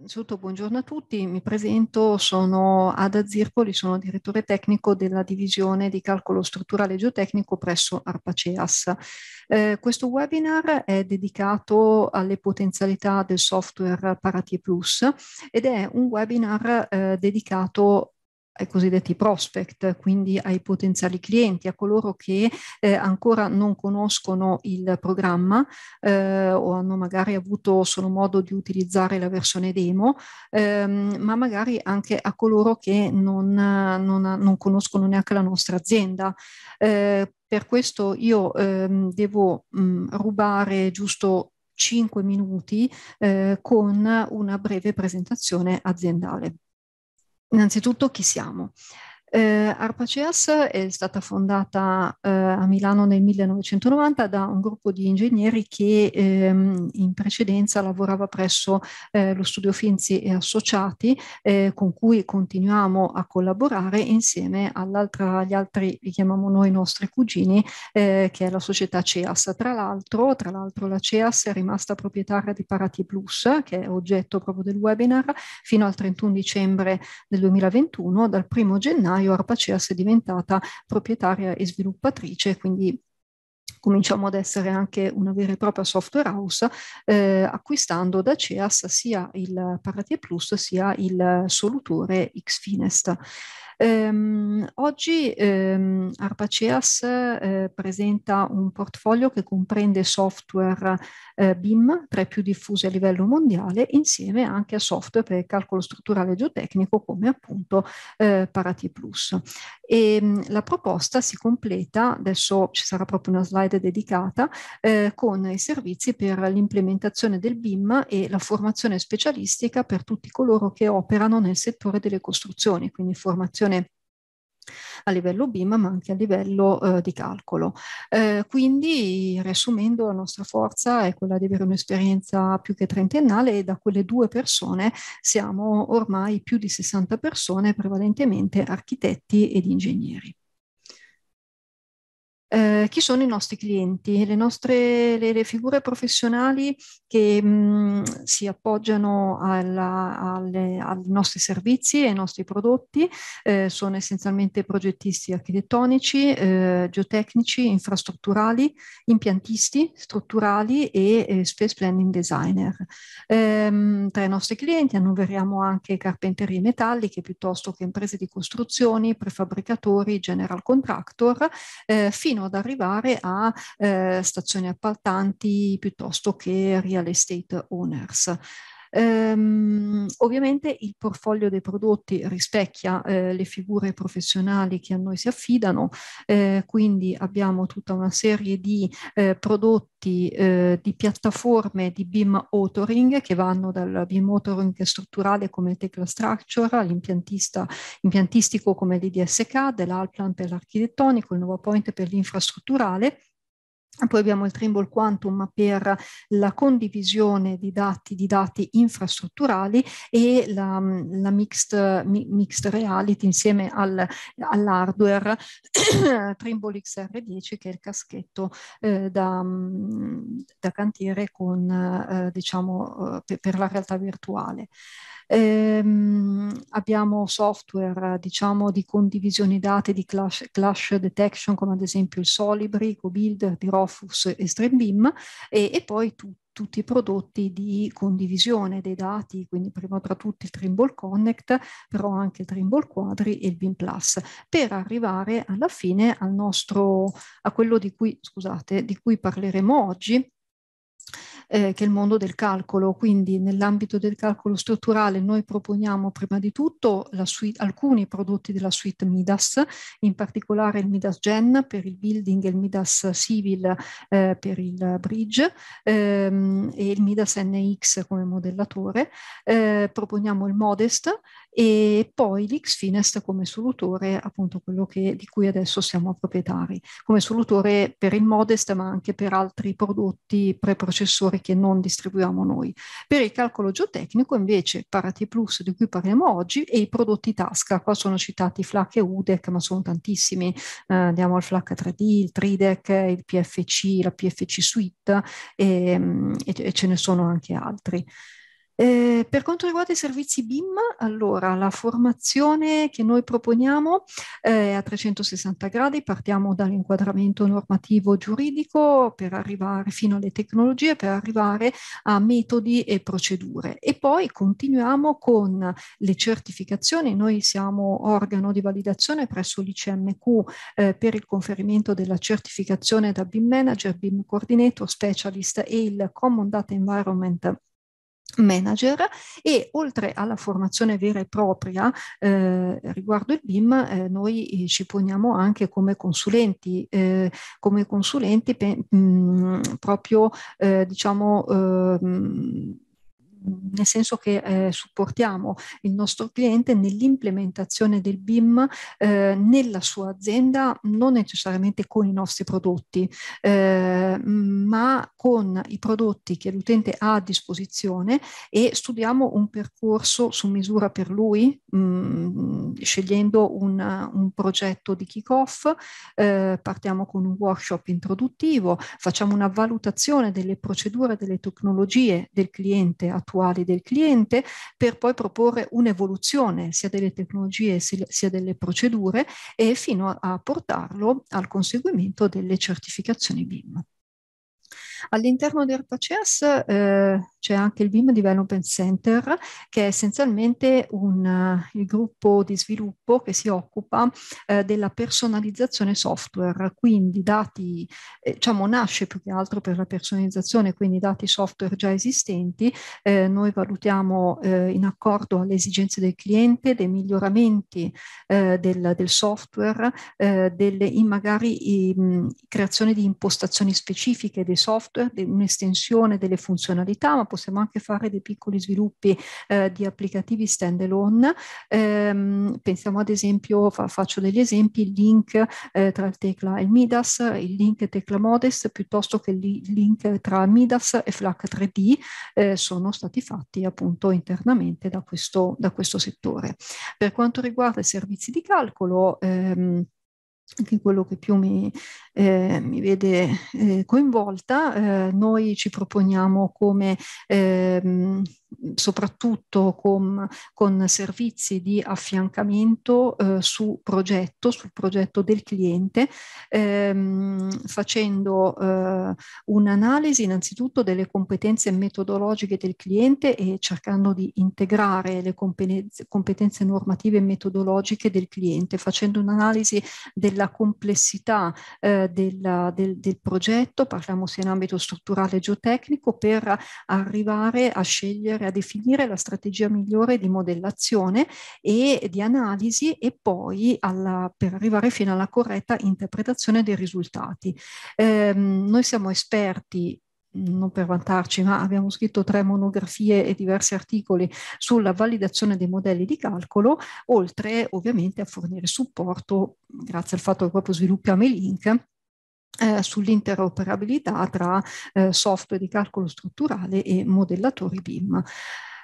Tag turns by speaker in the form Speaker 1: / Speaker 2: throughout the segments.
Speaker 1: Innanzitutto buongiorno a tutti, mi presento, sono Ada Zirpoli, sono direttore tecnico della divisione di calcolo strutturale geotecnico presso ARPACEAS. Eh, questo webinar è dedicato alle potenzialità del software Paratie Plus ed è un webinar eh, dedicato ai cosiddetti prospect, quindi ai potenziali clienti, a coloro che eh, ancora non conoscono il programma eh, o hanno magari avuto solo modo di utilizzare la versione demo, ehm, ma magari anche a coloro che non, non, non conoscono neanche la nostra azienda. Eh, per questo io ehm, devo mh, mm, rubare giusto 5 minuti eh, con una breve presentazione aziendale innanzitutto chi siamo. Eh, ARPA-CEAS è stata fondata eh, a Milano nel 1990 da un gruppo di ingegneri che ehm, in precedenza lavorava presso eh, lo studio Finzi e Associati, eh, con cui continuiamo a collaborare insieme agli altri, li chiamiamo noi nostri cugini, eh, che è la società CEAS. Tra l'altro, tra l'altro la CEAS è rimasta proprietaria di Parati Plus, che è oggetto proprio del webinar, fino al 31 dicembre del 2021, dal 1 gennaio gennaio Arpaceas è diventata proprietaria e sviluppatrice, quindi cominciamo ad essere anche una vera e propria software house, eh, acquistando da CEAS sia il Paratie Plus sia il solutore Xfinest. Ehm, oggi ehm, Arpaceas eh, presenta un portfolio che comprende software eh, BIM, tra i più diffusi a livello mondiale, insieme anche a software per il calcolo strutturale geotecnico come appunto eh, Parati Plus. E, ehm, la proposta si completa, adesso ci sarà proprio una slide dedicata, eh, con i servizi per l'implementazione del BIM e la formazione specialistica per tutti coloro che operano nel settore delle costruzioni, quindi formazione informazione a livello BIM ma anche a livello eh, di calcolo. Eh, quindi, riassumendo, la nostra forza è quella di avere un'esperienza più che trentennale e da quelle due persone siamo ormai più di 60 persone, prevalentemente architetti ed ingegneri eh, chi sono i nostri clienti, le nostre le, le figure professionali che mh, mm, si appoggiano alla, alle, ai nostri servizi e ai nostri prodotti, eh, sono essenzialmente progettisti architettonici, eh, geotecnici, infrastrutturali, impiantisti strutturali e eh, space planning designer. Ehm, tra i nostri clienti annoveriamo anche carpenterie metalliche piuttosto che imprese di costruzioni, prefabbricatori, general contractor, eh, fino fino ad arrivare a eh, stazioni appaltanti piuttosto che real estate owners. Ehm, ovviamente il portfolio dei prodotti rispecchia eh, le figure professionali che a noi si affidano, eh, quindi abbiamo tutta una serie di eh, prodotti eh, di piattaforme di BIM authoring che vanno dal BIM authoring strutturale come Tecla Structure all'impiantista come l'IDSK, dell'Alplan per l'architettonico, il Nuovo Point per l'infrastrutturale poi abbiamo il Trimble Quantum per la condivisione di dati, di dati infrastrutturali e la, la mixed, mi, mixed, reality insieme al, all'hardware Trimble XR10 che è il caschetto eh, da, mm, da, cantiere con, eh, diciamo, eh, per, per la realtà virtuale. Ehm, abbiamo software diciamo, di condivisione dati di clash, clash, detection come ad esempio il Solibri, GoBuilder, Dirofus e StreamBeam e, e poi tutto tutti i prodotti di condivisione dei dati, quindi prima tra tutti il Trimble Connect, però anche il Trimble Quadri e il BIM Plus, per arrivare alla fine al nostro, a quello di cui, scusate, di cui parleremo oggi, eh, che è il mondo del calcolo. Quindi nell'ambito del calcolo strutturale noi proponiamo prima di tutto suite, alcuni prodotti della suite Midas, in particolare il Midas Gen per il building e il Midas Civil eh, per il bridge ehm, e il Midas NX come modellatore. Eh, proponiamo il Modest e poi l'Xfinest come solutore, appunto quello che, di cui adesso siamo proprietari, come solutore per il Modest ma anche per altri prodotti preprocessori che non distribuiamo noi. Per il calcolo geotecnico invece Parati Plus di cui parliamo oggi e i prodotti tasca, qua sono citati FLAC e UDEC ma sono tantissimi, eh, andiamo al FLAC 3D, il Tridec, il PFC, la PFC Suite ehm, e, e ce ne sono anche altri. Eh, per quanto riguarda i servizi BIM, allora la formazione che noi proponiamo eh, è a 360 gradi, partiamo dall'inquadramento normativo giuridico per arrivare fino alle tecnologie, per arrivare a metodi e procedure e poi continuiamo con le certificazioni, noi siamo organo di validazione presso l'ICMQ eh, per il conferimento della certificazione da BIM Manager, BIM Coordinator, Specialist e il Common Data Environment manager e oltre alla formazione vera e propria eh, riguardo il BIM eh, noi eh, ci poniamo anche come consulenti eh, come consulenti pe- mh, mm, proprio eh, diciamo mh, ehm, nel senso che eh, supportiamo il nostro cliente nell'implementazione del BIM eh, nella sua azienda, non necessariamente con i nostri prodotti, eh, ma con i prodotti che l'utente ha a disposizione e studiamo un percorso su misura per lui, mh, mm, scegliendo un, un, progetto di kick-off, eh, partiamo con un workshop introduttivo, facciamo una valutazione delle procedure, delle tecnologie del cliente attuale attuali del cliente per poi proporre un'evoluzione sia delle tecnologie sia delle procedure e fino a, a portarlo al conseguimento delle certificazioni BIM. All'interno di RPCS eh, c'è anche il BIM Development Center, che è essenzialmente un, eh, il gruppo di sviluppo che si occupa eh, della personalizzazione software, quindi dati, eh, diciamo, nasce più che altro per la personalizzazione, quindi dati software già esistenti. Eh, noi valutiamo eh, in accordo alle esigenze del cliente dei miglioramenti eh, del, del, software, delle magari i, creazione di impostazioni specifiche dei software software, un'estensione delle funzionalità, ma possiamo anche fare dei piccoli sviluppi eh, di applicativi standalone. Ehm, pensiamo ad esempio, fa, faccio degli esempi, il link eh, tra il Tecla e il Midas, il link Tecla Modest, piuttosto che il link tra Midas e Flac 3D, eh, sono stati fatti appunto internamente da questo, da questo settore. Per quanto riguarda i servizi di calcolo, ehm, anche quello che più mi, eh, mi vede eh, coinvolta, eh, noi ci proponiamo come ehm, soprattutto con, con, servizi di affiancamento eh, su progetto, sul progetto del cliente, ehm, facendo eh, un'analisi innanzitutto delle competenze metodologiche del cliente e cercando di integrare le competenze, competenze normative e metodologiche del cliente, facendo un'analisi della complessità eh, della, del, del, progetto, parliamo sia in ambito strutturale e geotecnico, per arrivare a scegliere, a definire la strategia migliore di modellazione e di analisi e poi alla, per arrivare fino alla corretta interpretazione dei risultati. Eh, noi siamo esperti non per vantarci, ma abbiamo scritto tre monografie e diversi articoli sulla validazione dei modelli di calcolo, oltre ovviamente a fornire supporto, grazie al fatto che proprio sviluppiamo i link, eh, sull'interoperabilità tra eh, software di calcolo strutturale e modellatori BIM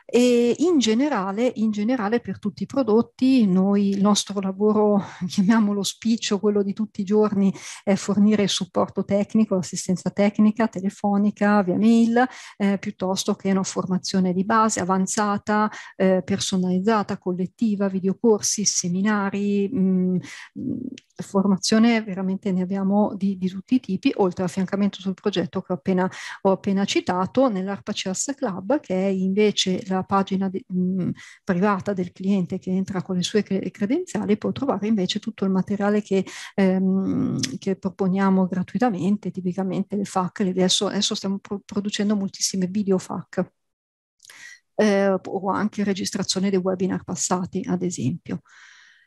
Speaker 1: e in generale, in generale per tutti i prodotti noi, il nostro lavoro, chiamiamolo spiccio, quello di tutti i giorni è fornire supporto tecnico, assistenza tecnica, telefonica, via mail, eh, piuttosto che una formazione di base avanzata, eh, personalizzata, collettiva, videocorsi, seminari, mh, mm, mm, formazione veramente ne abbiamo di, di tutti i tipi, oltre all'affiancamento sul progetto che ho appena, ho appena citato nell'ARPA CERS Club che è invece la la pagina di, mh, mm, privata del cliente che entra con le sue credenziali può trovare invece tutto il materiale che, ehm, che proponiamo gratuitamente, tipicamente le FAC, adesso, adesso stiamo pro producendo moltissime video FAC. Eh, o anche registrazione dei webinar passati, ad esempio.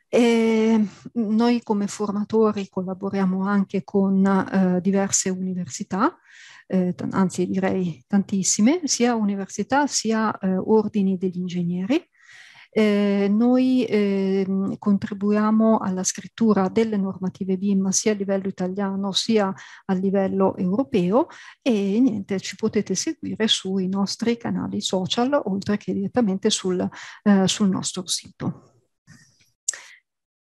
Speaker 1: E noi come formatori collaboriamo anche con eh, diverse università eh, anzi direi tantissime, sia università sia eh, ordini degli ingegneri. Eh, noi eh, contribuiamo alla scrittura delle normative BIM sia a livello italiano sia a livello europeo e niente, ci potete seguire sui nostri canali social oltre che direttamente sul, eh, sul nostro sito.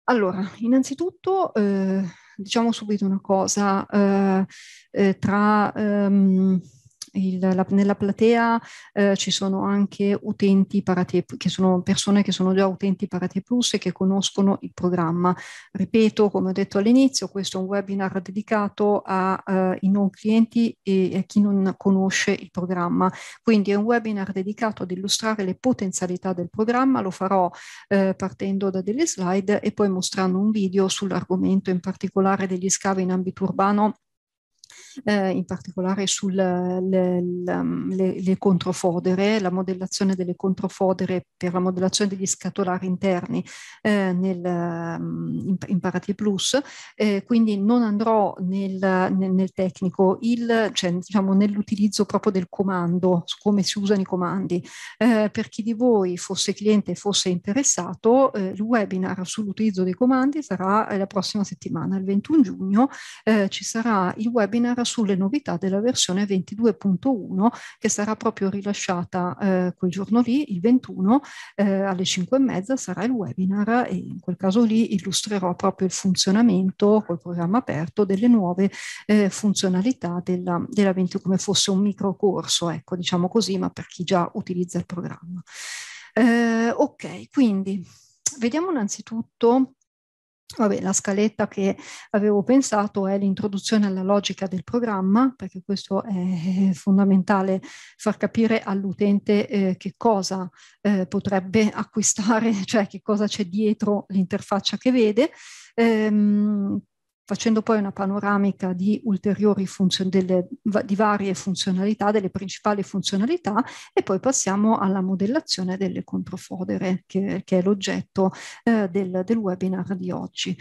Speaker 1: Allora, innanzitutto eh, diciamo subito una cosa, eh, eh, tra... Ehm, il, la, nella platea eh, ci sono anche utenti Parate, che sono persone che sono già utenti Parate Plus e che conoscono il programma. Ripeto, come ho detto all'inizio, questo è un webinar dedicato ai eh, non clienti e a chi non conosce il programma. Quindi è un webinar dedicato ad illustrare le potenzialità del programma, lo farò eh, partendo da delle slide e poi mostrando un video sull'argomento in particolare degli scavi in ambito urbano eh, in particolare sulle um, controfodere, la modellazione delle controfodere per la modellazione degli scatolari interni eh, nel, um, in, in Parati Plus, eh, quindi non andrò nel, nel, nel tecnico, il, cioè, diciamo, nell'utilizzo proprio del comando, su come si usano i comandi. Eh, per chi di voi fosse cliente e fosse interessato, eh, il webinar sull'utilizzo dei comandi sarà eh, la prossima settimana, il 21 giugno, eh, ci sarà il webinar sulle novità della versione 22.1 che sarà proprio rilasciata eh, quel giorno lì, il 21, eh, alle 5 e mezza sarà il webinar e in quel caso lì illustrerò proprio il funzionamento col programma aperto delle nuove eh, funzionalità della, della 21 come fosse un microcorso, ecco diciamo così, ma per chi già utilizza il programma. Eh, ok, quindi vediamo innanzitutto Vabbè, la scaletta che avevo pensato è l'introduzione alla logica del programma, perché questo è fondamentale far capire all'utente eh, che cosa eh, potrebbe acquistare, cioè che cosa c'è dietro l'interfaccia che vede. Ehm, facendo poi una panoramica di ulteriori funzioni, delle, di varie funzionalità, delle principali funzionalità e poi passiamo alla modellazione delle controfodere che, che è l'oggetto eh, del, del, webinar di oggi.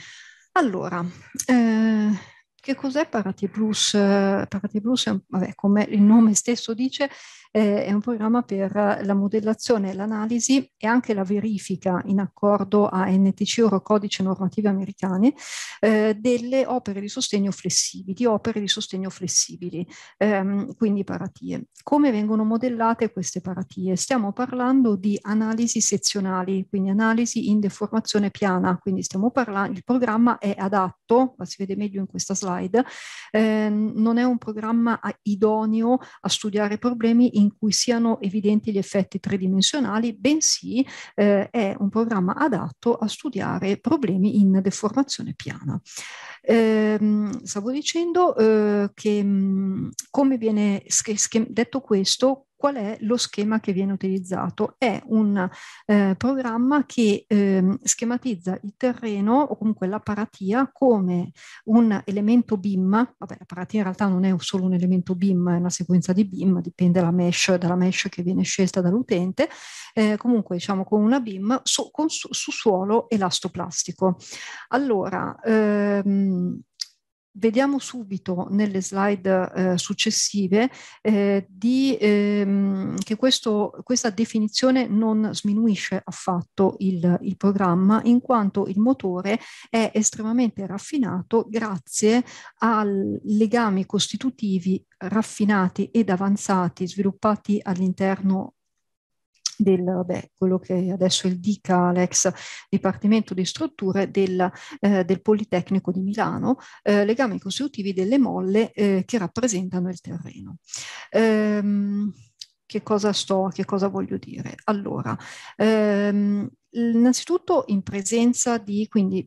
Speaker 1: Allora, eh, che cos'è Parati Plus? Eh, Parati Plus, vabbè, come il nome stesso dice, eh, è un programma per la modellazione, l'analisi e anche la verifica in accordo a NTC o Codice Normative Americane eh, delle opere di sostegno flessibili, di opere di sostegno flessibili, ehm, quindi paratie. Come vengono modellate queste paratie? Stiamo parlando di analisi sezionali, quindi analisi in deformazione piana, quindi stiamo parlando, il programma è adatto, la si vede meglio in questa slide, ehm, non è un programma idoneo a studiare problemi in in cui siano evidenti gli effetti tridimensionali, bensì eh, è un programma adatto a studiare problemi in deformazione piana. Eh, stavo dicendo eh, che, mm, come viene detto questo, qual è lo schema che viene utilizzato. È un eh, programma che eh, schematizza il terreno o comunque la paratia come un elemento BIM, vabbè la paratia in realtà non è solo un elemento BIM, è una sequenza di BIM, dipende dalla mesh, dalla mesh che viene scelta dall'utente, eh, comunque diciamo con una BIM su, su, su suolo elastoplastico. Allora, ehm, vediamo subito nelle slide eh, successive eh, di, ehm, che questo, questa definizione non sminuisce affatto il, il, programma in quanto il motore è estremamente raffinato grazie ai legami costitutivi raffinati ed avanzati sviluppati all'interno del, beh, quello che adesso è il DICA, l'ex Dipartimento di Strutture del, eh, del Politecnico di Milano, eh, legami costitutivi delle molle eh, che rappresentano il terreno. Ehm, che cosa sto, che cosa voglio dire? Allora, ehm, innanzitutto in presenza di, quindi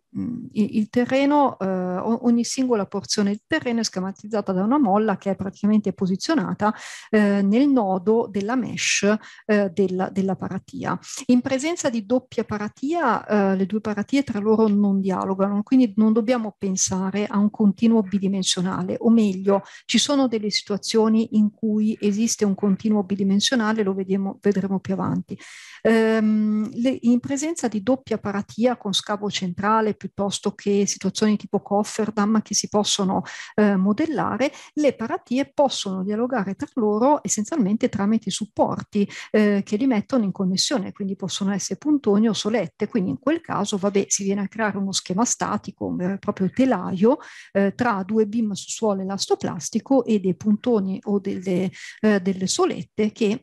Speaker 1: il terreno, eh, ogni singola porzione di terreno è schematizzata da una molla che è praticamente posizionata eh, nel nodo della mesh eh, della, della, paratia. In presenza di doppia paratia, eh, le due paratie tra loro non dialogano, quindi non dobbiamo pensare a un continuo bidimensionale, o meglio, ci sono delle situazioni in cui esiste un continuo bidimensionale, lo vediamo, vedremo più avanti. Ehm, le, in presenza presenza di doppia paratia con scavo centrale piuttosto che situazioni tipo Kofferdam che si possono eh, modellare, le paratie possono dialogare tra loro essenzialmente tramite supporti eh, che li mettono in connessione, quindi possono essere puntoni o solette, quindi in quel caso vabbè, si viene a creare uno schema statico, un vero e proprio telaio eh, tra due beam su suolo elastoplastico e dei puntoni o delle, eh, delle solette che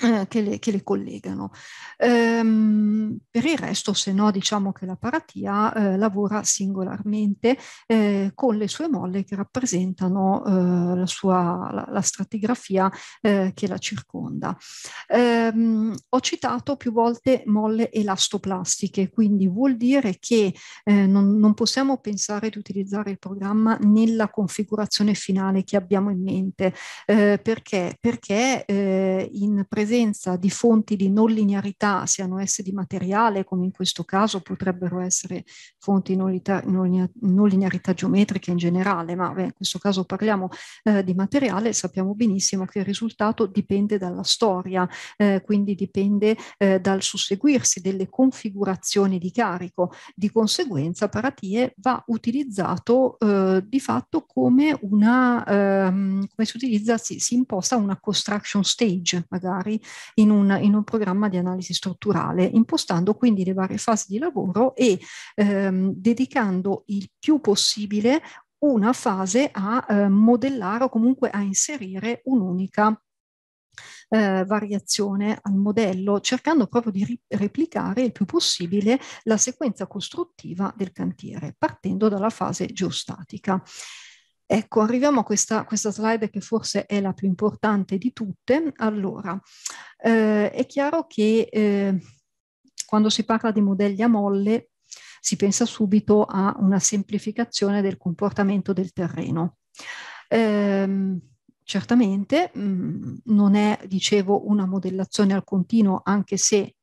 Speaker 1: eh, che le, che le, collegano. Ehm, per il resto, se no, diciamo che la paratia eh, lavora singolarmente eh, con le sue molle che rappresentano eh, la, sua, la, la stratigrafia eh, che la circonda. Ehm, ho citato più volte molle elastoplastiche, quindi vuol dire che eh, non, non possiamo pensare di utilizzare il programma nella configurazione finale che abbiamo in mente, perché, perché in presenza presenza di fonti di non linearità, siano esse di materiale, come in questo caso potrebbero essere fonti non, linearità, non linearità geometriche in generale, ma beh, in questo caso parliamo eh, di materiale, sappiamo benissimo che il risultato dipende dalla storia, eh, quindi dipende eh, dal susseguirsi delle configurazioni di carico. Di conseguenza Paratie va utilizzato eh, di fatto come una, ehm, come si utilizza, si, si imposta una construction stage magari, in un, in un programma di analisi strutturale, impostando quindi le varie fasi di lavoro e ehm, dedicando il più possibile una fase a eh, modellare o comunque a inserire un'unica eh, variazione al modello, cercando proprio di ri- replicare il più possibile la sequenza costruttiva del cantiere, partendo dalla fase geostatica. Ecco, arriviamo a questa, questa slide che forse è la più importante di tutte. Allora, eh, è chiaro che eh, quando si parla di modelli a molle si pensa subito a una semplificazione del comportamento del terreno. Eh, certamente mh, mm, non è, dicevo, una modellazione al continuo, anche se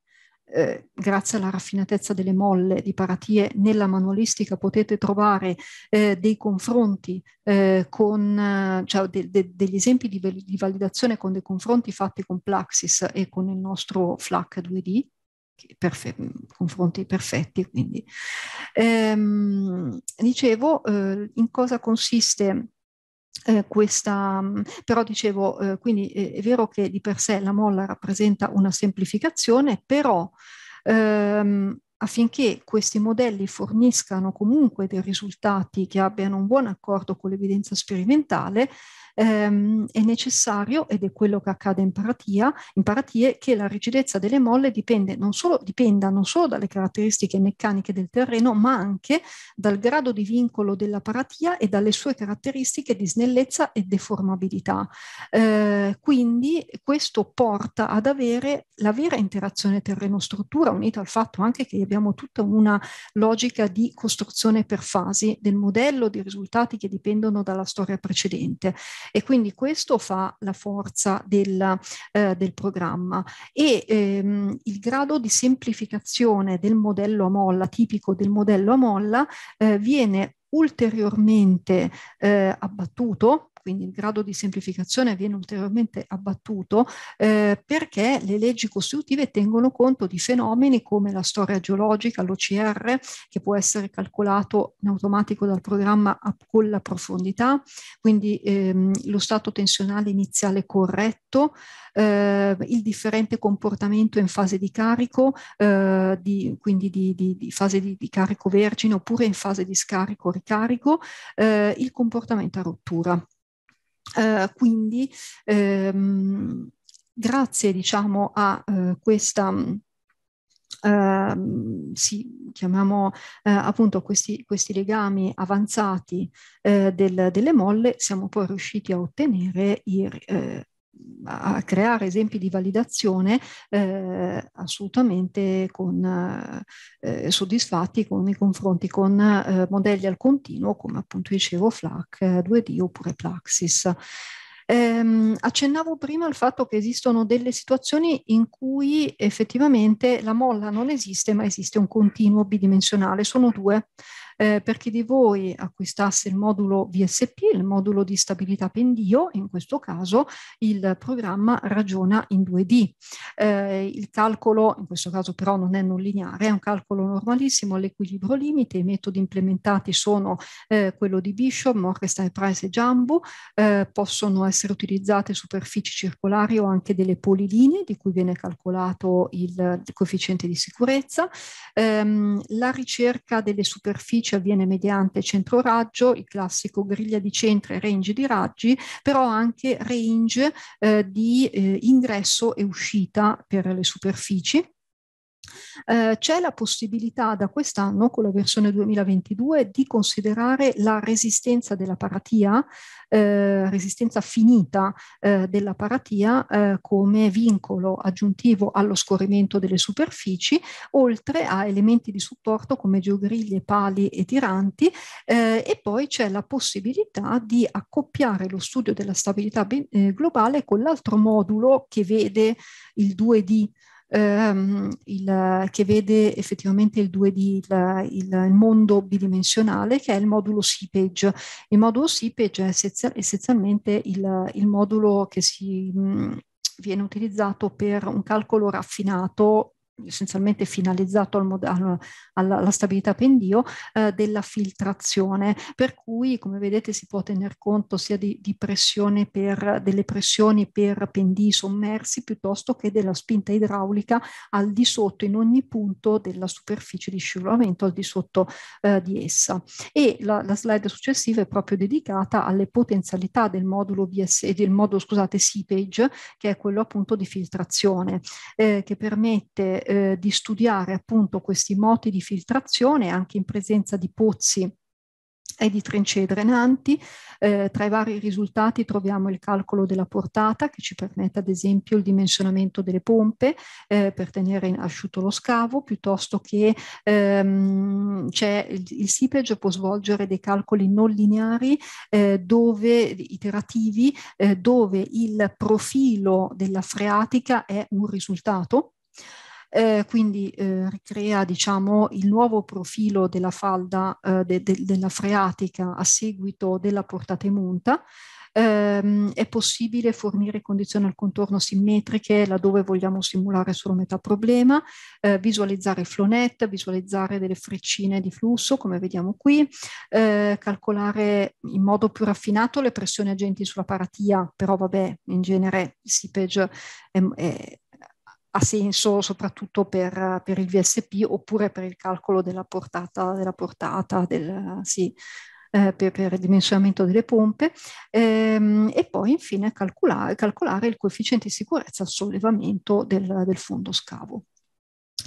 Speaker 1: eh, grazie alla raffinatezza delle molle di Paratie, nella manualistica potete trovare eh, dei confronti eh, con, eh, cioè de, de, degli esempi di, di, validazione con dei confronti fatti con Plaxis e con il nostro FLAC 2D, perfe confronti perfetti. Quindi. Ehm, dicevo, eh, in cosa consiste eh, questa, mm, però dicevo, eh, quindi è, è, vero che di per sé la molla rappresenta una semplificazione, però ehm, affinché questi modelli forniscano comunque dei risultati che abbiano un buon accordo con l'evidenza sperimentale, ehm, è necessario, ed è quello che accade in, paratia, in paratie, che la rigidezza delle molle non solo, dipenda non solo dalle caratteristiche meccaniche del terreno, ma anche dal grado di vincolo della paratia e dalle sue caratteristiche di snellezza e deformabilità. Eh, quindi questo porta ad avere la vera interazione terreno-struttura, unita al fatto anche che abbiamo tutta una logica di costruzione per fasi del modello, di risultati che dipendono dalla storia precedente e quindi questo fa la forza del, eh, del programma e ehm, il grado di semplificazione del modello a molla, tipico del modello a molla, eh, viene ulteriormente eh, abbattuto quindi il grado di semplificazione viene ulteriormente abbattuto, eh, perché le leggi costitutive tengono conto di fenomeni come la storia geologica, l'OCR, che può essere calcolato in automatico dal programma con la profondità, quindi ehm, lo stato tensionale iniziale corretto, eh, il differente comportamento in fase di carico, eh, di, quindi di, di, di fase di, carico vergine oppure in fase di scarico-ricarico, eh, il comportamento a rottura. Eh, quindi ehm, grazie diciamo, a eh, questa Uh, sì, chiamiamo uh, appunto questi, questi, legami avanzati uh, del, delle molle, siamo poi riusciti a ottenere i, a creare esempi di validazione eh, assolutamente con, eh, eh, soddisfatti con i confronti con eh, modelli al continuo come appunto dicevo FLAC 2D eh, oppure Plaxis. Ehm, accennavo prima al fatto che esistono delle situazioni in cui effettivamente la molla non esiste ma esiste un continuo bidimensionale, sono due eh, per chi di voi acquistasse il modulo VSP, il modulo di stabilità pendio, in questo caso il programma ragiona in 2D. Eh, il calcolo, in questo caso però non è non lineare, è un calcolo normalissimo all'equilibrio limite, i metodi implementati sono eh, quello di Bishop, Morgenstein, Price e Jumbo, eh, possono essere utilizzate superfici circolari o anche delle polilinee di cui viene calcolato il, il coefficiente di sicurezza. Ehm, la ricerca delle superfici superficie avviene mediante centro raggio, il classico griglia di centro e range di raggi, però anche range eh, di eh, ingresso e uscita per le superfici eh, c'è la possibilità da quest'anno, con la versione 2022, di considerare la resistenza della paratia, eh, resistenza finita eh, della paratia, eh, come vincolo aggiuntivo allo scorrimento delle superfici, oltre a elementi di supporto come geogriglie, pali e tiranti, eh, e poi c'è la possibilità di accoppiare lo studio della stabilità eh, globale con l'altro modulo che vede il 2D ehm, il, che vede effettivamente il 2D, il, il, mondo bidimensionale, che è il modulo SIPAGE. Il modulo SIPAGE è essenzialmente il, il modulo che si... Mh, viene utilizzato per un calcolo raffinato essenzialmente finalizzato al al, alla, alla, stabilità pendio eh, della filtrazione per cui come vedete si può tener conto sia di, di pressione per delle pressioni per pendii sommersi piuttosto che della spinta idraulica al di sotto in ogni punto della superficie di scivolamento al di sotto eh, di essa e la, la, slide successiva è proprio dedicata alle potenzialità del modulo VS eh, del modulo scusate seepage che è quello appunto di filtrazione eh, che permette eh, di studiare appunto questi moti di filtrazione anche in presenza di pozzi e di trincee drenanti. Eh, tra i vari risultati troviamo il calcolo della portata che ci permette ad esempio il dimensionamento delle pompe eh, per tenere asciutto lo scavo piuttosto che ehm, c'è il, il SIPEG può svolgere dei calcoli non lineari eh, dove, iterativi eh, dove il profilo della freatica è un risultato eh, quindi eh, ricrea diciamo, il nuovo profilo della falda eh, de, de, della freatica a seguito della portata munta. Ehm, è possibile fornire condizioni al contorno simmetriche laddove vogliamo simulare solo metà problema, eh, visualizzare il flonet, visualizzare delle freccine di flusso come vediamo qui, eh, calcolare in modo più raffinato le pressioni agenti sulla paratia, però vabbè in genere il seepage è, è ha senso soprattutto per, per, il VSP oppure per il calcolo della portata, della portata del, sì, eh, per, per, il dimensionamento delle pompe ehm, e poi infine calcolare, calcolare, il coefficiente di sicurezza al sollevamento del, del fondo scavo.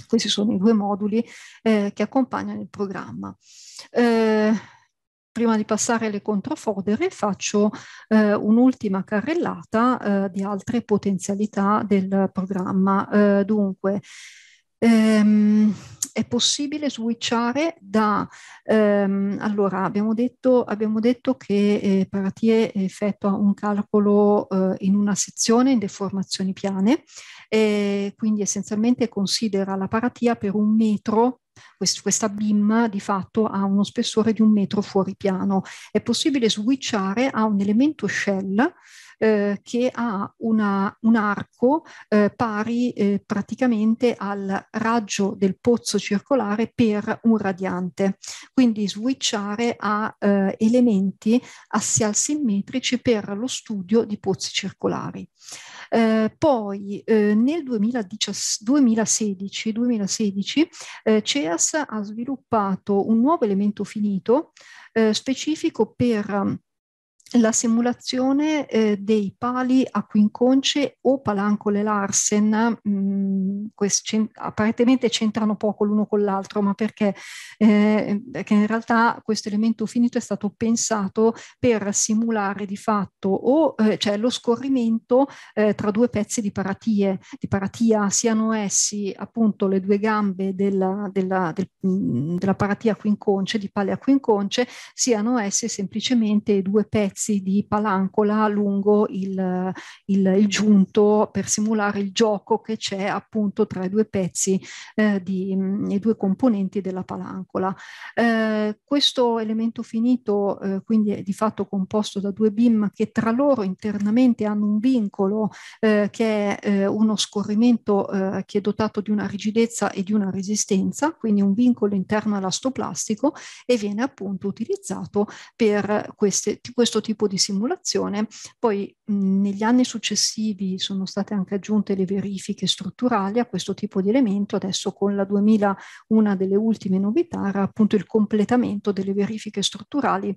Speaker 1: Questi sono i due moduli eh, che accompagnano il programma. Eh, prima di passare alle controfodere faccio eh, un'ultima carrellata eh, di altre potenzialità del programma. Eh, dunque, ehm, è possibile switchare da... Ehm, allora, abbiamo detto, abbiamo detto che eh, Paratie effettua un calcolo eh, in una sezione in deformazioni piane, eh, quindi essenzialmente considera la paratia per un metro quest- questa BIM di fatto ha uno spessore di un metro fuori piano. È possibile switchare a un elemento shell eh, che ha una, un arco eh, pari eh, praticamente al raggio del pozzo circolare per un radiante. Quindi switchare a eh, elementi assial simmetrici per lo studio di pozzi circolari. Eh, poi eh, nel 2016-2016 CEAS ha sviluppato un nuovo elemento finito specifico per la simulazione eh, dei pali a quinconce o palancole Larsen, mh, mm, quest- apparentemente c'entrano poco l'uno con l'altro, ma perché, eh, perché in realtà questo elemento finito è stato pensato per simulare di fatto o eh, cioè lo scorrimento eh, tra due pezzi di paratie, di paratia, siano essi appunto le due gambe della, della, del, mh, mm, della paratia quinconce, di pale a quinconce, siano essi semplicemente due pezzi servirsi di palancola lungo il, il, il giunto per simulare il gioco che c'è appunto tra i due pezzi, eh, di, mm, i due componenti della palancola. Eh, questo elemento finito eh, quindi è di fatto composto da due BIM che tra loro internamente hanno un vincolo eh, che è eh, uno scorrimento eh, che è dotato di una rigidezza e di una resistenza, quindi un vincolo interno all'astoplastico e viene appunto utilizzato per queste, questo tipo tipo di simulazione. Poi mh, negli anni successivi sono state anche aggiunte le verifiche strutturali a questo tipo di elemento. Adesso con la 2000 una delle ultime novità era appunto il completamento delle verifiche strutturali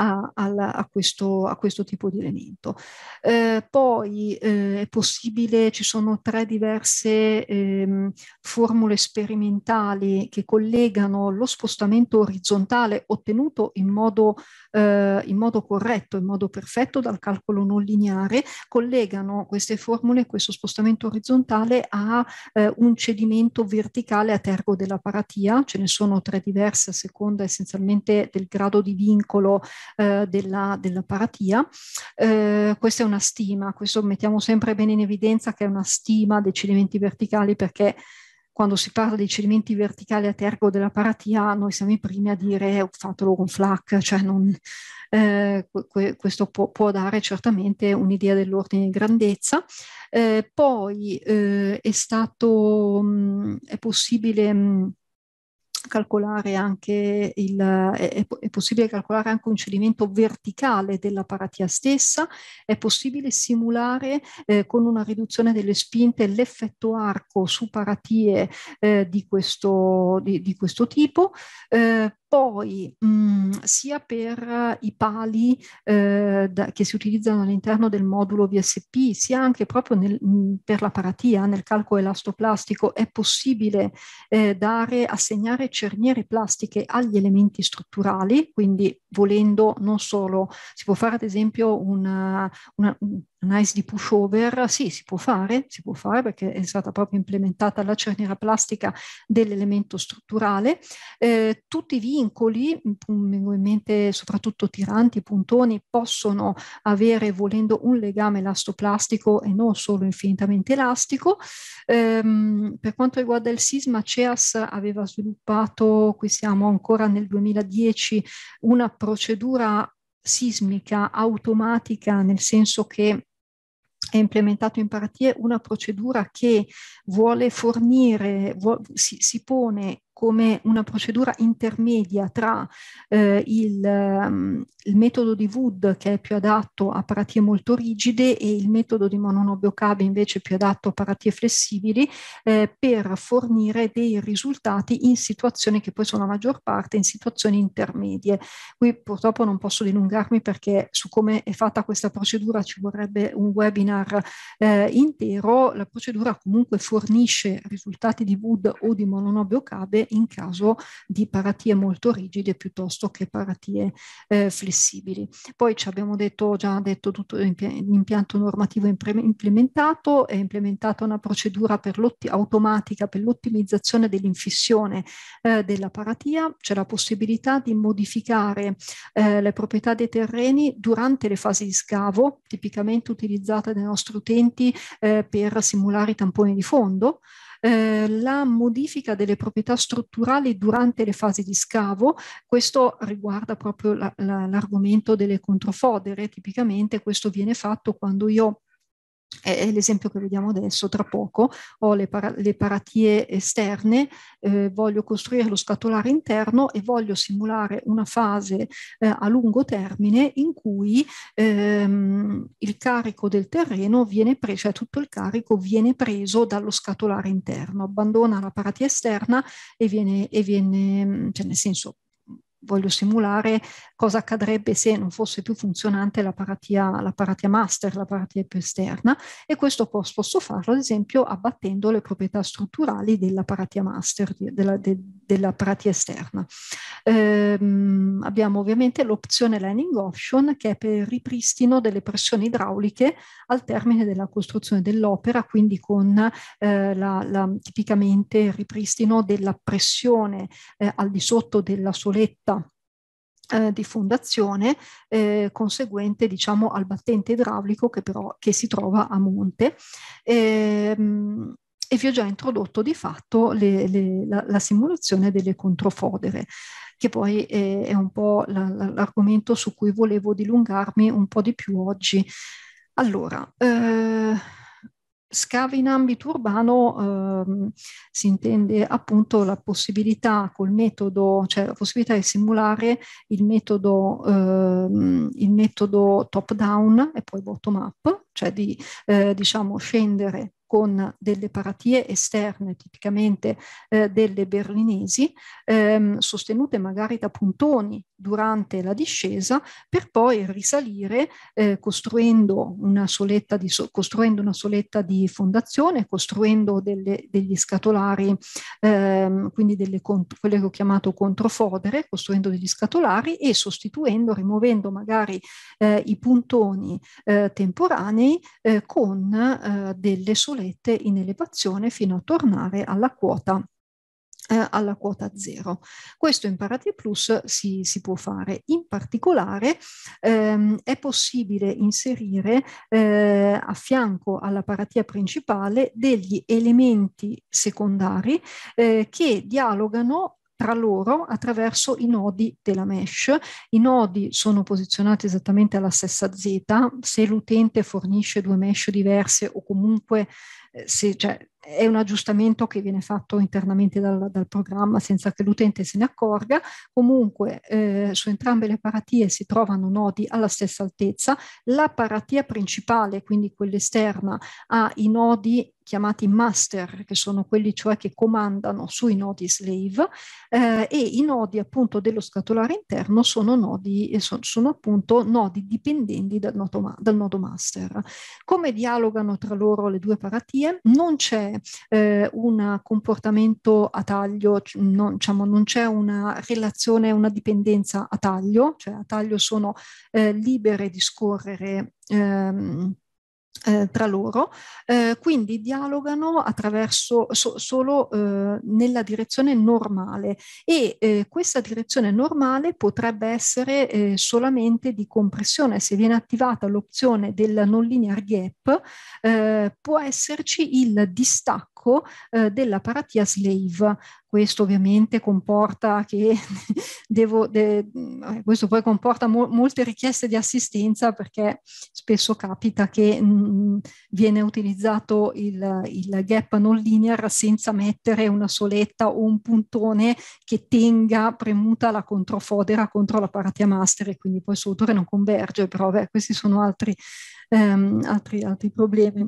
Speaker 1: a, alla, a, questo, a questo, tipo di elemento. Eh, poi eh, è possibile, ci sono tre diverse ehm, formule sperimentali che collegano lo spostamento orizzontale ottenuto in modo, eh, in modo corretto, in modo perfetto dal calcolo non lineare, collegano queste formule, questo spostamento orizzontale a eh, un cedimento verticale a tergo della paratia, ce ne sono tre diverse a seconda essenzialmente del grado di vincolo eh, della, della, paratia. Eh, questa è una stima, questo mettiamo sempre bene in evidenza che è una stima dei cedimenti verticali perché quando si parla dei cedimenti verticali a tergo della paratia, noi siamo i primi a dire oh, fatelo con flac, cioè non, eh, questo può, può, dare certamente un'idea dell'ordine di grandezza. Eh, poi eh, è stato, mh, mm, è possibile... Mh, mm, calcolare anche il, è, è, possibile calcolare anche un cedimento verticale della paratia stessa, è possibile simulare eh, con una riduzione delle spinte l'effetto arco su paratie eh, di, questo, di, di, questo, tipo. Eh, poi mh, mhmm, sia per i pali eh, da, che si utilizzano all'interno del modulo VSP, sia anche proprio nel, mh, mhmm, per la paratia, nel calco elastoplastico, è possibile eh, dare, assegnare cerniere plastiche agli elementi strutturali, quindi volendo non solo, si può fare ad esempio una, una, analisi di pushover, sì, si può fare, si può fare perché è stata proprio implementata la cerniera plastica dell'elemento strutturale. Eh, tutti i vincoli, mm, probabilmente soprattutto tiranti, puntoni, possono avere, volendo, un legame elastoplastico e non solo infinitamente elastico. Eh, per quanto riguarda il sisma, CEAS aveva sviluppato, qui siamo ancora nel 2010, una procedura sismica automatica, nel senso che è implementato in partie una procedura che vuole fornire, vuol, si, si, pone come una procedura intermedia tra eh, il, um, il, metodo di Wood che è più adatto a paratie molto rigide e il metodo di Mononobio Cabe invece più adatto a paratie flessibili eh, per fornire dei risultati in situazioni che poi sono la maggior parte in situazioni intermedie. Qui purtroppo non posso dilungarmi perché su come è fatta questa procedura ci vorrebbe un webinar eh, intero. La procedura comunque fornisce risultati di Wood o di Mononobio Cabe in caso di paratie molto rigide piuttosto che paratie eh, flessibili. Poi ci abbiamo detto, già detto tutto l'impianto normativo implementato, è implementata una procedura per automatica per l'ottimizzazione dell'infissione eh, della paratia, c'è la possibilità di modificare eh, le proprietà dei terreni durante le fasi di scavo, tipicamente utilizzate dai nostri utenti eh, per simulare i tamponi di fondo eh, la modifica delle proprietà strutturali durante le fasi di scavo, questo riguarda proprio l'argomento la, la, delle controfodere, tipicamente questo viene fatto quando io è l'esempio che vediamo adesso, tra poco ho le, para le paratie esterne, eh, voglio costruire lo scatolare interno e voglio simulare una fase eh, a lungo termine in cui ehm, il carico del terreno viene preso, cioè tutto il carico viene preso dallo scatolare interno, abbandona la paratia esterna e viene, e viene cioè nel senso voglio simulare cosa accadrebbe se non fosse più funzionante la paratia, la paratia master, la paratia più esterna e questo posso, farlo ad esempio abbattendo le proprietà strutturali della paratia master, della, de, della pratica esterna. Ehm, abbiamo ovviamente l'opzione landing option che è per il ripristino delle pressioni idrauliche al termine della costruzione dell'opera, quindi con eh, la, la, tipicamente il ripristino della pressione eh, al di sotto della soletta eh, di fondazione eh, conseguente diciamo al battente idraulico che però che si trova a monte. Ehm, e vi ho già introdotto di fatto le, le, la, la, simulazione delle controfodere, che poi è, è un po' l'argomento su cui volevo dilungarmi un po' di più oggi. Allora, eh, scavi in ambito urbano eh, si intende appunto la possibilità col metodo, cioè la possibilità di simulare il metodo, eh, il metodo top down e poi bottom up, cioè di eh, diciamo scendere con delle paratie esterne, tipicamente eh, delle berlinesi, ehm, sostenute magari da puntoni durante la discesa per poi risalire eh, costruendo, una soletta di so costruendo una soletta di fondazione, costruendo delle, degli scatolari, ehm, quindi delle quelle che ho chiamato controfodere, costruendo degli scatolari e sostituendo, rimuovendo magari eh, i puntoni eh, temporanei eh, con eh, delle solette in elevazione fino a tornare alla quota eh, alla quota zero. Questo in Parati Plus si, si può fare. In particolare ehm, è possibile inserire eh, a fianco alla paratia principale degli elementi secondari eh, che dialogano tra loro attraverso i nodi della mesh. I nodi sono posizionati esattamente alla stessa z, se l'utente fornisce due mesh diverse o comunque eh, se, cioè, è un aggiustamento che viene fatto internamente dal, dal, programma senza che l'utente se ne accorga, comunque eh, su entrambe le paratie si trovano nodi alla stessa altezza, la paratia principale, quindi quella esterna, ha i nodi chiamati master, che sono quelli cioè che comandano sui nodi slave, eh, e i nodi appunto dello scatolare interno sono, nodi, eh, sono, sono appunto nodi dipendenti dal nodo, dal nodo, master. Come dialogano tra loro le due paratie? Non c'è eh, un comportamento a taglio, non, diciamo, non c'è una relazione, una dipendenza a taglio, cioè a taglio sono eh, libere di scorrere. Ehm, eh, tra loro, eh, quindi dialogano attraverso so, solo eh, nella direzione normale e eh, questa direzione normale potrebbe essere eh, solamente di compressione. Se viene attivata l'opzione del non linear gap, eh, può esserci il distacco attacco eh, della paratia slave. Questo ovviamente comporta che devo, de, eh, questo poi comporta mo molte richieste di assistenza perché spesso capita che mh, mm, viene utilizzato il, il gap non linear senza mettere una soletta o un puntone che tenga premuta la controfodera contro la paratia master e quindi poi il suo autore non converge, però beh, questi sono altri, ehm, altri, altri problemi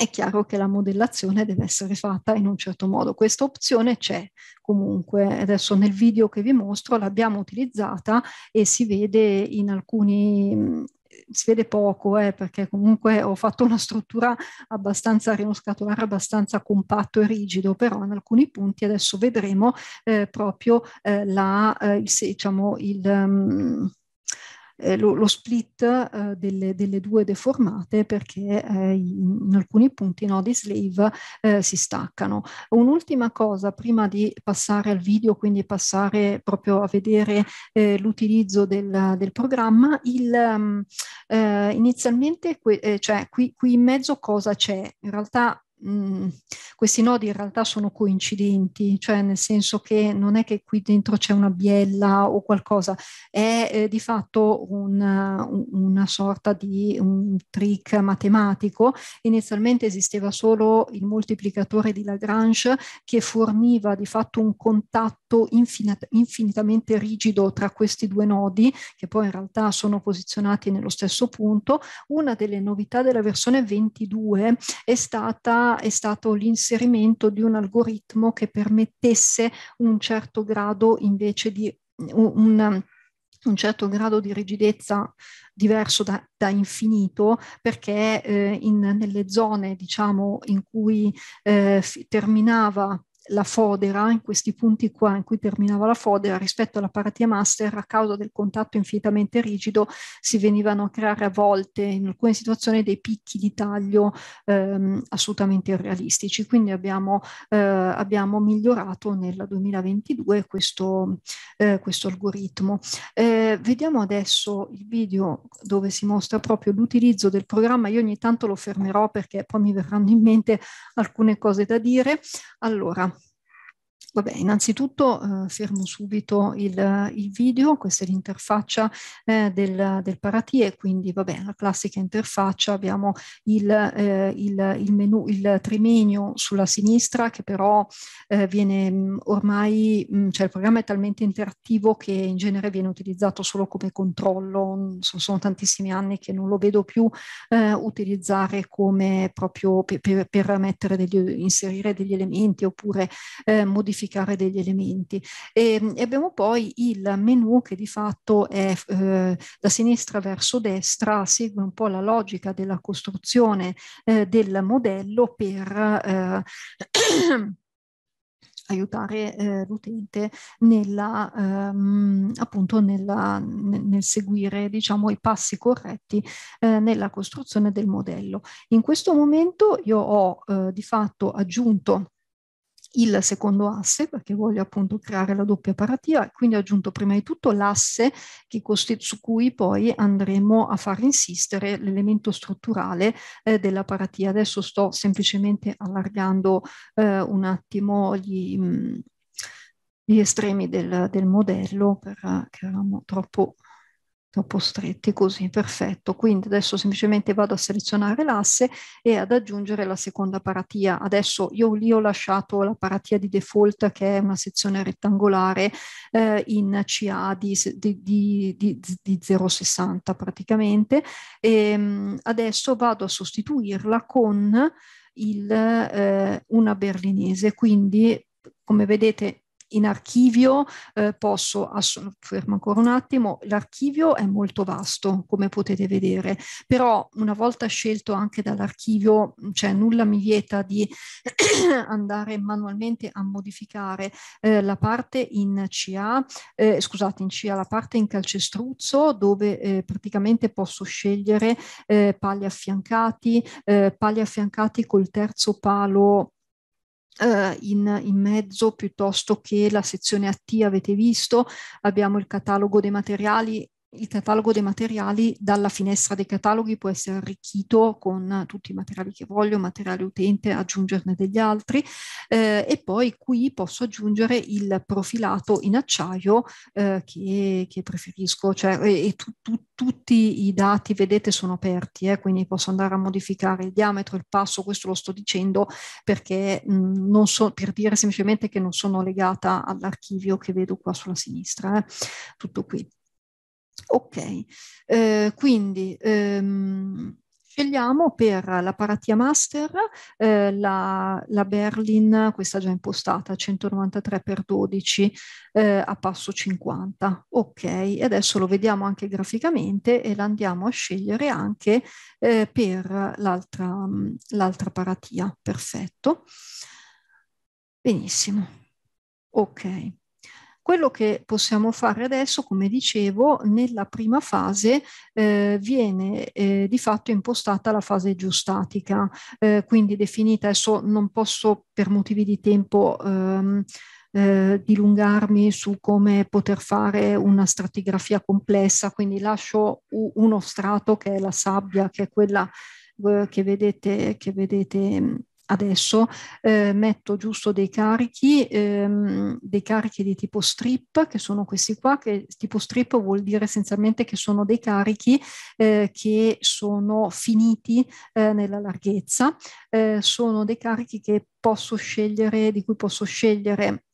Speaker 1: è chiaro che la modellazione deve essere fatta in un certo modo. Questa opzione c'è comunque, adesso nel video che vi mostro l'abbiamo utilizzata e si vede in alcuni mm, si vede poco eh, perché comunque ho fatto una struttura abbastanza rinoscatolare, abbastanza compatto e rigido, però in alcuni punti adesso vedremo eh, proprio eh, la, eh, il, diciamo, il, um, eh, lo, lo, split eh, delle, delle, due deformate perché eh, in, alcuni punti i nodi slave eh, si staccano. Un'ultima cosa prima di passare al video, quindi passare proprio a vedere eh, l'utilizzo del, del, programma, il, um, inizialmente que- cioè qui, qui in mezzo cosa c'è? In realtà mh, mm, questi nodi in realtà sono coincidenti, cioè nel senso che non è che qui dentro c'è una biella o qualcosa, è eh, di fatto una, una sorta di un trick matematico. Inizialmente esisteva solo il moltiplicatore di Lagrange che forniva di fatto un contatto rapporto infinit- infinitamente rigido tra questi due nodi, che poi in realtà sono posizionati nello stesso punto. Una delle novità della versione 22 è, stata, è stato l'inserimento di un algoritmo che permettesse un certo grado invece di un, un certo grado di rigidezza diverso da, da infinito perché eh, in, nelle zone diciamo in cui eh, terminava la fodera, in questi punti qua in cui terminava la fodera, rispetto alla paratia master, a causa del contatto infinitamente rigido, si venivano a creare a volte, in alcune situazioni, dei picchi di taglio ehm, assolutamente irrealistici. Quindi abbiamo, eh, abbiamo migliorato nel 2022 questo, eh, questo algoritmo. Eh, vediamo adesso il video dove si mostra proprio l'utilizzo del programma. Io ogni tanto lo fermerò perché poi mi verranno in mente alcune cose da dire. Allora, Vabbè, innanzitutto eh, fermo subito il, il, video, questa è l'interfaccia eh, del, del Paratie, quindi vabbè, la classica interfaccia, abbiamo il, eh, il, il menu, il trimenio sulla sinistra che però eh, viene mh, mm, ormai, mh, mm, cioè il programma è talmente interattivo che in genere viene utilizzato solo come controllo, sono, sono tantissimi anni che non lo vedo più eh, utilizzare come proprio per, per, per mettere degli, inserire degli elementi oppure eh, modificare modificare degli elementi. E, ehm, e abbiamo poi il menu che di fatto è eh, da sinistra verso destra, segue un po' la logica della costruzione eh, del modello per... Eh, aiutare eh, l'utente nella, ehm, appunto nella, nel seguire diciamo, i passi corretti eh, nella costruzione del modello. In questo momento io ho eh, di fatto aggiunto il secondo asse, perché voglio appunto creare la doppia paratia, quindi ho aggiunto prima di tutto l'asse su cui poi andremo a far insistere l'elemento strutturale eh, della paratia. Adesso sto semplicemente allargando eh, un attimo gli, mh, mm, gli estremi del, del modello, perché eh, eravamo troppo troppo stretti così, perfetto. Quindi adesso semplicemente vado a selezionare l'asse e ad aggiungere la seconda paratia. Adesso io lì ho lasciato la paratia di default che è una sezione rettangolare eh, in CA di, di, di, di 0,60 praticamente. E, ehm, adesso vado a sostituirla con il, eh, una berlinese, quindi come vedete in archivio eh, posso, ass- fermo ancora un attimo, l'archivio è molto vasto come potete vedere, però una volta scelto anche dall'archivio, cioè nulla mi vieta di andare manualmente a modificare eh, la parte in CA, eh, scusate in CA, la parte in calcestruzzo dove eh, praticamente posso scegliere eh, pali affiancati, eh, pali affiancati col terzo palo eh, in, in, mezzo piuttosto che la sezione AT avete visto, abbiamo il catalogo dei materiali il catalogo dei materiali dalla finestra dei cataloghi può essere arricchito con tutti i materiali che voglio, materiale utente, aggiungerne degli altri eh, e poi qui posso aggiungere il profilato in acciaio eh, che, che, preferisco, cioè, e, e tu, tu, tutti i dati vedete sono aperti, eh, quindi posso andare a modificare il diametro, il passo, questo lo sto dicendo perché mh, mm, non so, per dire semplicemente che non sono legata all'archivio che vedo qua sulla sinistra, eh, tutto qui. Ok, eh, quindi ehm, scegliamo per la paratia master eh, la, la, Berlin, questa già impostata, 193x12 eh, a passo 50. Ok, adesso lo vediamo anche graficamente e la andiamo a scegliere anche eh, per l'altra paratia. Perfetto. Benissimo. Ok. Quello che possiamo fare adesso, come dicevo, nella prima fase eh, viene eh, di fatto impostata la fase geostatica, eh, quindi definita, adesso non posso per motivi di tempo ehm, eh, dilungarmi su come poter fare una stratigrafia complessa, quindi lascio uno strato che è la sabbia, che è quella eh, che vedete, che vedete mm, adesso eh, metto giusto dei carichi, ehm, dei carichi di tipo strip, che sono questi qua, che tipo strip vuol dire essenzialmente che sono dei carichi eh, che sono finiti eh, nella larghezza, eh, sono dei carichi che posso scegliere, di cui posso scegliere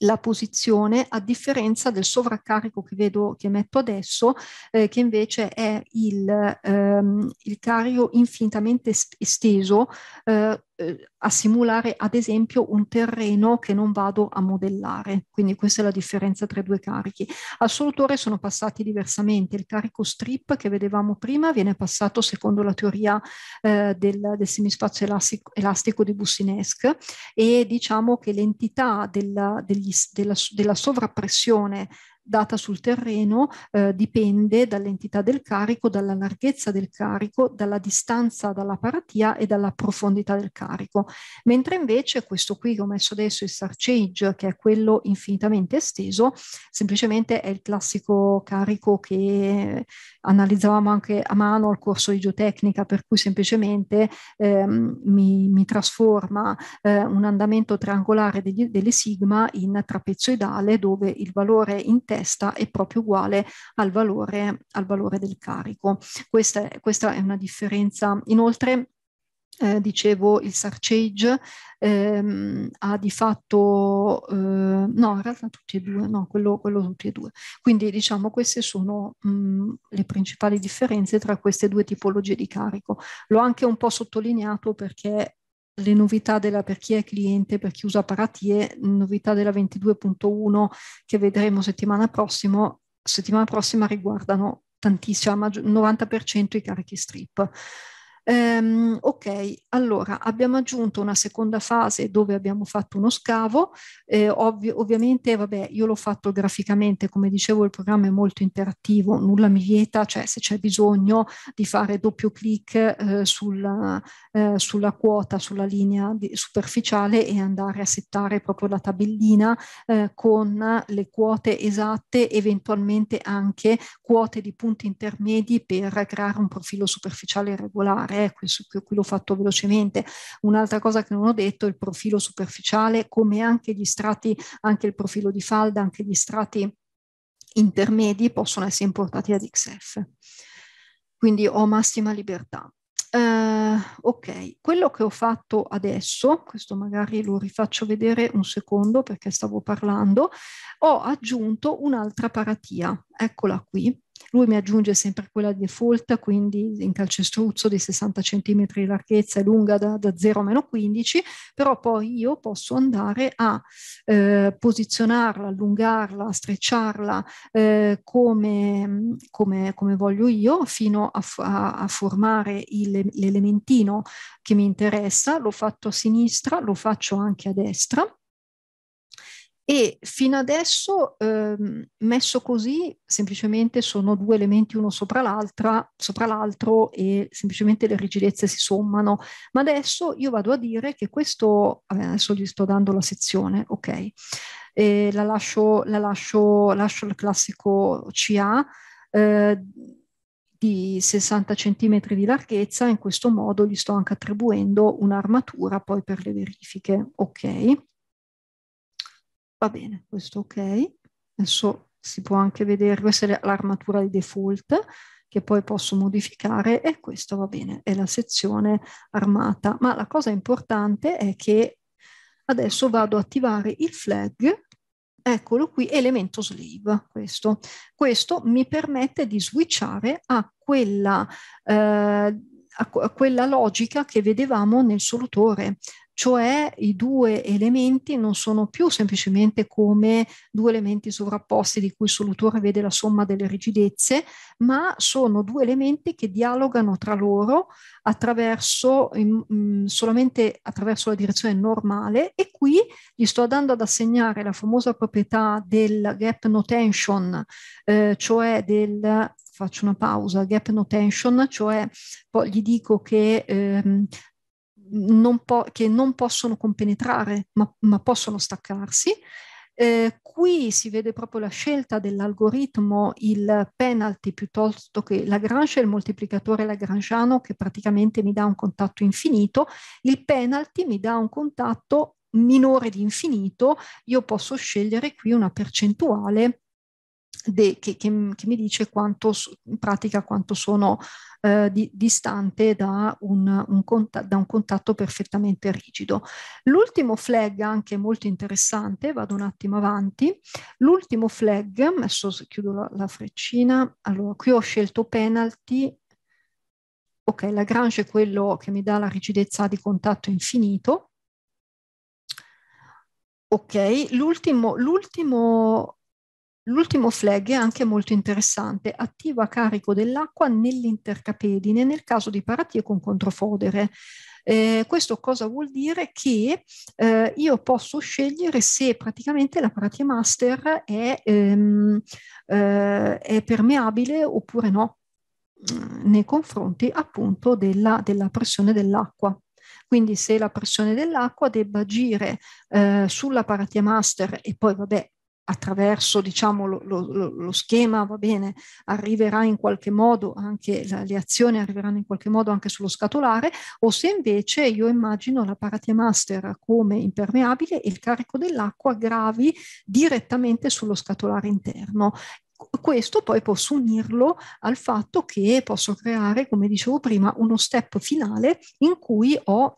Speaker 1: la posizione a differenza del sovraccarico che vedo che metto adesso eh, che invece è il, ehm, il carico infinitamente esteso eh, eh, a simulare ad esempio un terreno che non vado a modellare. Quindi questa è la differenza tra i due carichi. Al solutore sono passati diversamente. Il carico strip che vedevamo prima viene passato secondo la teoria eh, del, del, semispazio elastico, elastico, di Bussinesque e diciamo che l'entità della, degli, della, della sovrappressione data sul terreno eh, dipende dall'entità del carico, dalla larghezza del carico, dalla distanza dalla paratia e dalla profondità del carico. Mentre invece questo qui che ho messo adesso, il Sarcage, che è quello infinitamente esteso, semplicemente è il classico carico che analizzavamo anche a mano al corso di geotecnica, per cui semplicemente ehm, mi, mi, trasforma eh, un andamento triangolare degli, delle sigma in trapezoidale dove il valore interno testa è proprio uguale al valore, al valore del carico. Questa, è, questa è una differenza. Inoltre, eh, dicevo il Sarcage ehm, ha di fatto eh, no in realtà tutti e due no quello, quello tutti e due quindi diciamo queste sono mh, mm, le principali differenze tra queste due tipologie di carico l'ho anche un po' sottolineato perché le novità della, per chi è cliente, per chi usa paratie, novità della 22.1 che vedremo settimana prossima, settimana prossima riguardano tantissimo, il 90% i carichi strip. Ehm, ok, allora abbiamo aggiunto una seconda fase dove abbiamo fatto uno scavo, eh, ovvi ovviamente vabbè io l'ho fatto graficamente, come dicevo il programma è molto interattivo, nulla mi vieta, cioè se c'è bisogno di fare doppio clic eh, sulla, eh, sulla, quota, sulla linea superficiale e andare a settare proprio la tabellina eh, con le quote esatte, eventualmente anche quote di punti intermedi per creare un profilo superficiale regolare 3, eh, qui l'ho fatto velocemente. Un'altra cosa che non ho detto è il profilo superficiale, come anche gli strati, anche il profilo di falda, anche gli strati intermedi possono essere importati ad XF. Quindi ho massima libertà. Uh, ok, quello che ho fatto adesso, questo magari lo rifaccio vedere un secondo perché stavo parlando, ho aggiunto un'altra paratia, eccola qui, lui mi aggiunge sempre quella default, quindi in calcestruzzo di 60 cm di larghezza e lunga da, da 0 a meno 15, però poi io posso andare a eh, posizionarla, allungarla, strecciarla eh, come, come, come, voglio io fino a, a, a formare l'elementino che mi interessa, lo faccio a sinistra, lo faccio anche a destra e fino adesso, ehm, messo così, semplicemente sono due elementi uno sopra, sopra l'altro e semplicemente le rigidezze si sommano. Ma adesso io vado a dire che questo, adesso gli sto dando la sezione, ok, e eh, la lascio, la lascio, lascio il classico CA. Eh, di 60 cm di larghezza, in questo modo gli sto anche attribuendo un'armatura poi per le verifiche. Ok. Va bene, questo ok. Adesso si può anche vedere, questa è l'armatura di default che poi posso modificare e questo va bene, è la sezione armata. Ma la cosa importante è che adesso vado ad attivare il flag, eccolo qui, elemento sleeve, questo. Questo mi permette di switchare a quella... Eh, a, a quella logica che vedevamo nel solutore, cioè i due elementi non sono più semplicemente come due elementi sovrapposti di cui il solutore vede la somma delle rigidezze, ma sono due elementi che dialogano tra loro attraverso, mh, mm, solamente attraverso la direzione normale e qui gli sto andando ad assegnare la famosa proprietà del gap notation, eh, cioè del faccio una pausa, gap no tension, cioè poi gli dico che, ehm, non, po- che non, possono compenetrare ma, ma possono staccarsi. Eh, qui si vede proprio la scelta dell'algoritmo, il penalty piuttosto che Lagrange, il moltiplicatore lagrangiano che praticamente mi dà un contatto infinito, il penalty mi dà un contatto minore di infinito, io posso scegliere qui una percentuale de, che, che, che, mi dice quanto, in pratica quanto sono eh, di, distante da un, un conta, da un, contatto perfettamente rigido. L'ultimo flag, anche molto interessante, vado un attimo avanti, l'ultimo flag, adesso chiudo la, la freccina, allora qui ho scelto penalty, ok, Lagrange è quello che mi dà la rigidezza di contatto infinito, Ok, l'ultimo L'ultimo flag è anche molto interessante, attiva a carico dell'acqua nell'intercapedine nel caso di paratie con controfodere. Eh, questo cosa vuol dire? Che eh, io posso scegliere se praticamente la paratia master è, ehm, eh, è permeabile oppure no mm, nei confronti appunto della, della pressione dell'acqua. Quindi se la pressione dell'acqua debba agire eh, sulla paratia master e poi vabbè attraverso diciamo, lo, lo, lo, schema, va bene, arriverà in qualche modo anche, la, le azioni arriveranno in qualche modo anche sullo scatolare, o se invece io immagino la paratia master come impermeabile e il carico dell'acqua gravi direttamente sullo scatolare interno questo poi posso unirlo al fatto che posso creare, come dicevo prima, uno step finale in cui ho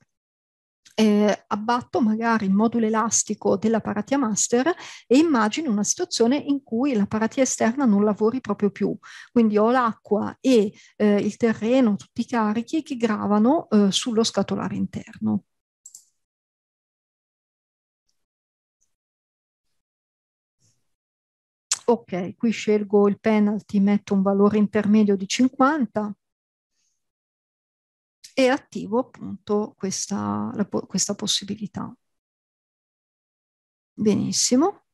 Speaker 1: eh, abbatto magari il modulo elastico della paratia master e immagino una situazione in cui la paratia esterna non lavori proprio più. Quindi ho l'acqua e eh, il terreno, tutti i carichi che gravano eh, sullo scatolare interno. Ok, qui scelgo il penalty, metto un valore intermedio di 50 e attivo appunto questa, la, questa possibilità. Benissimo.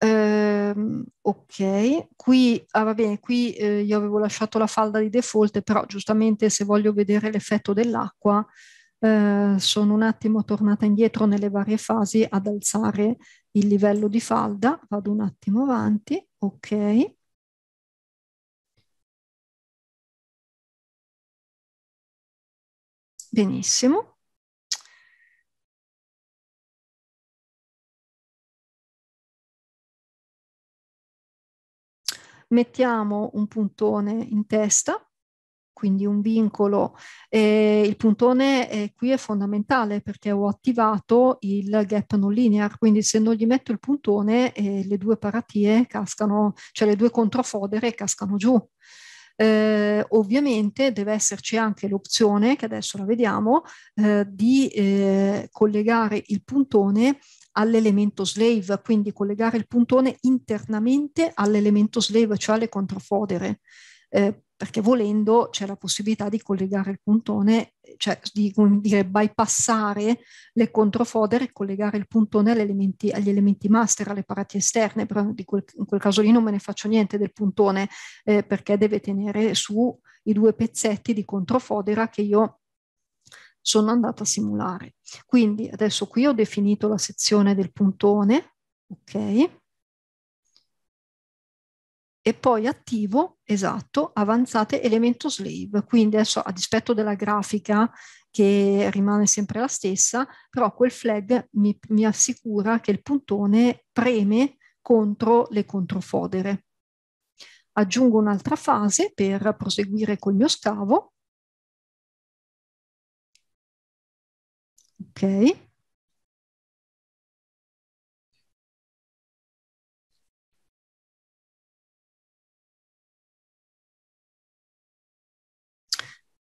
Speaker 1: Ehm, ok, qui, ah, va bene, qui eh, io avevo lasciato la falda di default, però giustamente se voglio vedere l'effetto dell'acqua, eh, sono un attimo tornata indietro nelle varie fasi ad alzare il livello di falda, vado un attimo avanti, ok. Benissimo. Mettiamo un puntone in testa, quindi un vincolo. Eh, il puntone eh, qui è fondamentale perché ho attivato il gap non linear, quindi se non gli metto il puntone eh, le due paratie cascano, cioè le due controfodere cascano giù eh, ovviamente deve esserci anche l'opzione, che adesso la vediamo, eh, di eh, collegare il puntone all'elemento slave, quindi collegare il puntone internamente all'elemento slave, cioè alle controfodere. Eh, perché volendo c'è la possibilità di collegare il puntone, cioè di dire, bypassare le controfodere e collegare il puntone elementi, agli elementi master, alle parati esterne, però quel, in quel caso lì non me ne faccio niente del puntone eh, perché deve tenere su i due pezzetti di controfodera che io sono andata a simulare. Quindi adesso qui ho definito la sezione del puntone, ok? e poi attivo, esatto, avanzate elemento slave. Quindi adesso a dispetto della grafica che rimane sempre la stessa, però quel flag mi, mi assicura che il puntone preme contro le controfodere. Aggiungo un'altra fase per proseguire col mio scavo. Ok.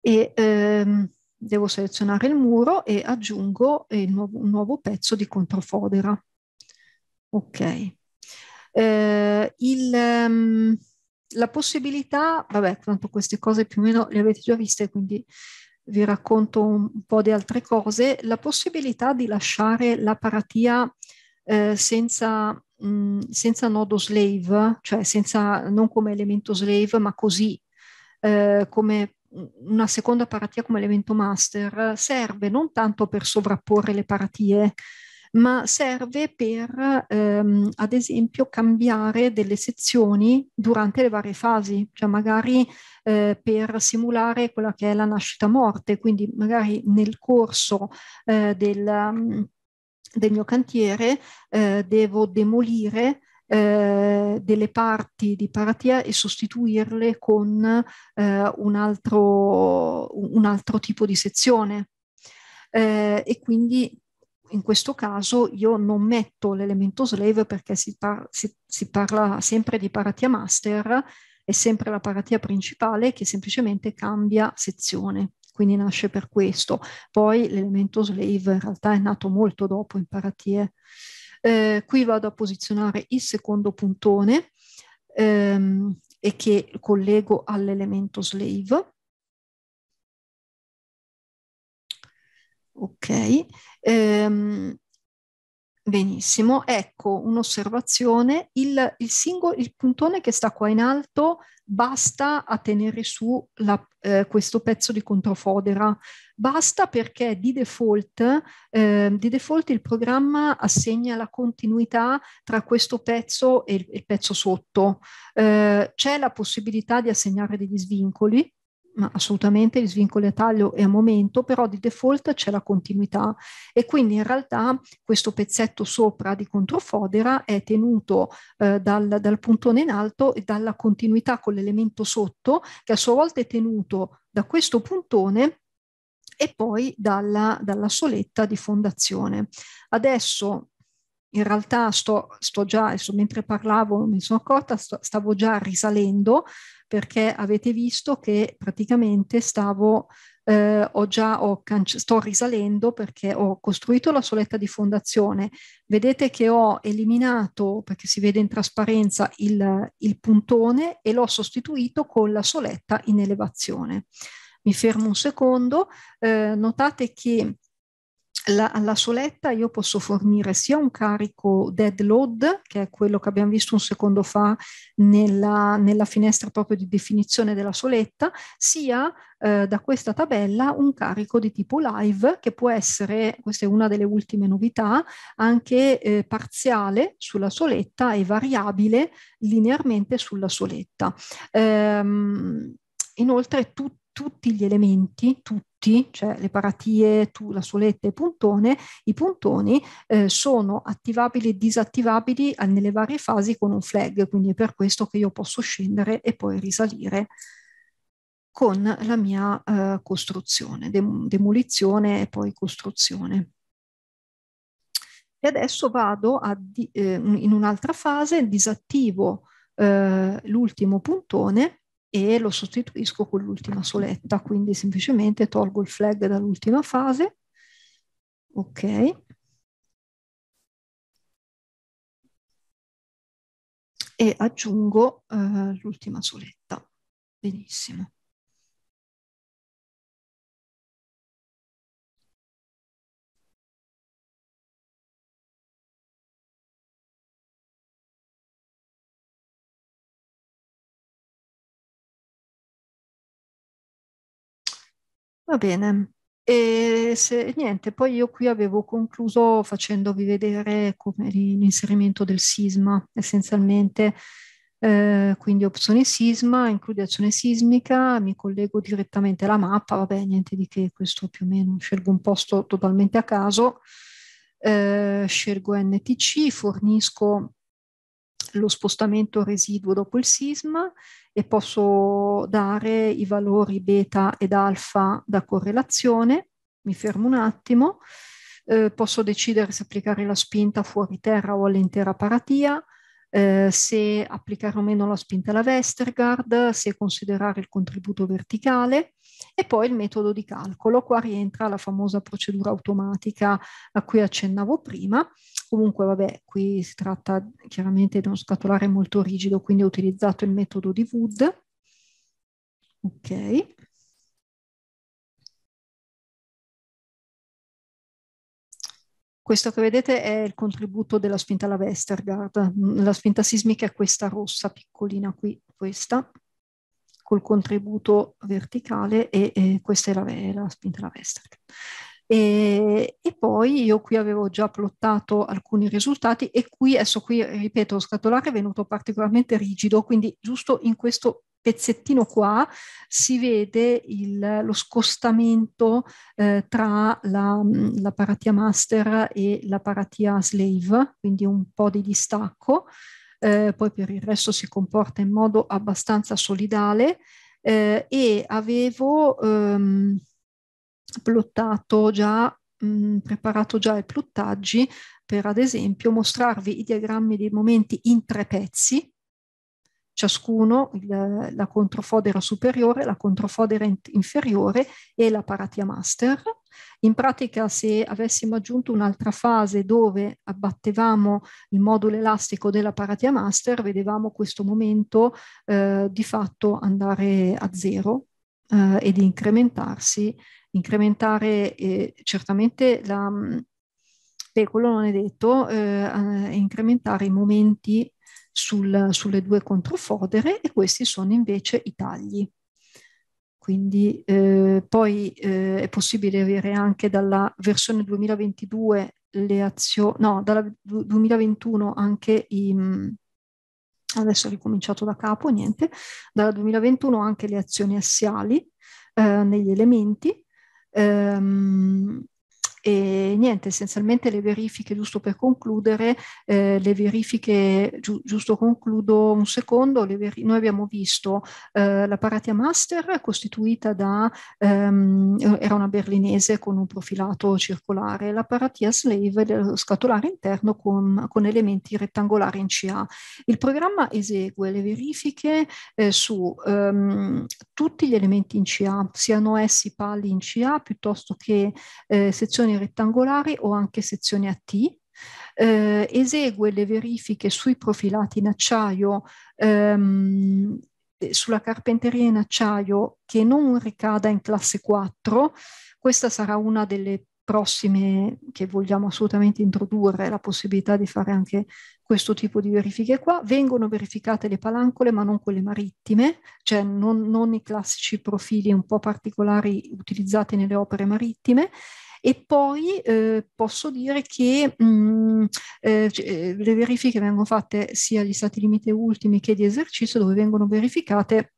Speaker 1: e ehm, devo selezionare il muro e aggiungo il nuovo, un nuovo pezzo di controfodera. Ok. Eh, il, ehm, la possibilità, vabbè, tanto queste cose più o meno le avete già viste, quindi vi racconto un po' di altre cose, la possibilità di lasciare la paratia eh, senza, mh, mm, senza, nodo slave, cioè senza, non come elemento slave, ma così, eh, come una seconda paratia come l'evento master serve non tanto per sovrapporre le paratie, ma serve per, ehm, ad esempio, cambiare delle sezioni durante le varie fasi, cioè magari eh, per simulare quella che è la nascita-morte, quindi magari nel corso eh, del, mm, del, mio cantiere eh, devo demolire eh, delle parti di paratia e sostituirle con eh, un, altro, un, altro, tipo di sezione. Eh, e quindi in questo caso io non metto l'elemento slave perché si, par si, si parla sempre di paratia master, è sempre la paratia principale che semplicemente cambia sezione quindi nasce per questo. Poi l'elemento slave in realtà è nato molto dopo in paratie. Eh, qui vado a posizionare il secondo puntone ehm, e che collego all'elemento slave. Ok, ehm, benissimo. Ecco un'osservazione, il, il, il puntone che sta qua in alto basta a tenere su la, eh, questo pezzo di controfodera, basta perché di default, eh, di default, il programma assegna la continuità tra questo pezzo e il, il pezzo sotto. Eh, c'è la possibilità di assegnare degli svincoli, ma assolutamente gli svincoli a taglio è a momento, però di default c'è la continuità e quindi in realtà questo pezzetto sopra di controfodera è tenuto eh, dal, dal puntone in alto e dalla continuità con l'elemento sotto che a sua volta è tenuto da questo puntone e poi dalla, dalla soletta di fondazione. Adesso in realtà sto, sto già, adesso mentre parlavo mi sono accorta, sto, stavo già risalendo perché avete visto che praticamente stavo, eh, ho già, ho sto risalendo perché ho costruito la soletta di fondazione. Vedete che ho eliminato, perché si vede in trasparenza, il, il puntone e l'ho sostituito con la soletta in elevazione. Mi fermo un secondo, eh, notate che la, alla soletta io posso fornire sia un carico dead load, che è quello che abbiamo visto un secondo fa nella, nella finestra proprio di definizione della soletta, sia eh, da questa tabella un carico di tipo live, che può essere, questa è una delle ultime novità, anche eh, parziale sulla soletta e variabile linearmente sulla soletta. Ehm, inoltre tutti tutti gli elementi, tutti tutti, cioè le paratie, tu, la soletta e puntone, i puntoni eh, sono attivabili e disattivabili nelle varie fasi con un flag, quindi è per questo che io posso scendere e poi risalire con la mia eh, costruzione, dem demolizione e poi costruzione. E adesso vado a, eh, in un'altra fase, disattivo eh, l'ultimo puntone e lo sostituisco con l'ultima soletta, quindi semplicemente tolgo il flag dall'ultima fase, ok, e aggiungo eh, l'ultima soletta, benissimo. Va bene. E se, niente, poi io qui avevo concluso facendovi vedere come l'inserimento del sisma, essenzialmente, eh, quindi opzione sisma, include sismica, mi collego direttamente alla mappa, vabbè, niente di che, questo più o meno, scelgo un posto totalmente a caso, eh, scelgo NTC, fornisco lo spostamento residuo dopo il sisma e posso dare i valori beta ed alfa da correlazione. Mi fermo un attimo. Eh, posso decidere se applicare la spinta fuori terra o all'intera paratia, eh, se applicare o meno la spinta alla Westergaard, se considerare il contributo verticale e poi il metodo di calcolo. Qua rientra la famosa procedura automatica a cui accennavo prima comunque vabbè, qui si tratta chiaramente di uno scatolare molto rigido, quindi ho utilizzato il metodo di Wood. Ok. Questo che vedete è il contributo della spinta alla Westergaard. Mm, la spinta sismica è questa rossa piccolina qui, questa, col contributo verticale e, e questa è la, è la spinta alla Westergaard. E, e, poi io qui avevo già plottato alcuni risultati e qui, adesso qui, ripeto, lo scatolare è venuto particolarmente rigido, quindi giusto in questo pezzettino qua si vede il, lo scostamento eh, tra la, la paratia master e la paratia slave, quindi un po' di distacco, eh, poi per il resto si comporta in modo abbastanza solidale eh, e avevo... Ehm, plottato già, mh, mm, preparato già i plottaggi per ad esempio mostrarvi i diagrammi dei momenti in tre pezzi, ciascuno il, la controfodera superiore, la controfodera in inferiore e la paratia master. In pratica se avessimo aggiunto un'altra fase dove abbattevamo il modulo elastico della paratia master, vedevamo questo momento eh, di fatto andare a zero eh, ed incrementarsi incrementare eh, certamente la, beh, quello non è detto, eh, incrementare i momenti sul, sulle due controfodere e questi sono invece i tagli. Quindi eh, poi eh, è possibile avere anche dalla versione 2022 le azioni, no, dalla 2021 anche i, mm, adesso ho ricominciato da capo, niente, dalla 2021 anche le azioni assiali eh, negli elementi ehm, e niente, essenzialmente le verifiche, giusto per concludere, eh, le verifiche, giu giusto concludo un secondo, noi abbiamo visto eh, la Paratia Master costituita da, ehm, era una berlinese con un profilato circolare, la Paratia Slave scatolare interno con, con elementi rettangolari in CA. Il programma esegue le verifiche eh, su ehm, tutti gli elementi in CA, siano essi pali in CA piuttosto che eh, sezioni sezioni rettangolari o anche sezioni a T, eh, esegue le verifiche sui profilati in acciaio ehm, eh, sulla carpenteria in acciaio che non ricada in classe 4, questa sarà una delle prossime che vogliamo assolutamente introdurre, la possibilità di fare anche questo tipo di verifiche qua. Vengono verificate le palancole ma non quelle marittime, cioè non, non i classici profili un po' particolari utilizzati nelle opere marittime e poi eh, posso dire che mh, mm, eh, eh, le verifiche vengono fatte sia agli stati limite ultimi che di esercizio, dove vengono verificate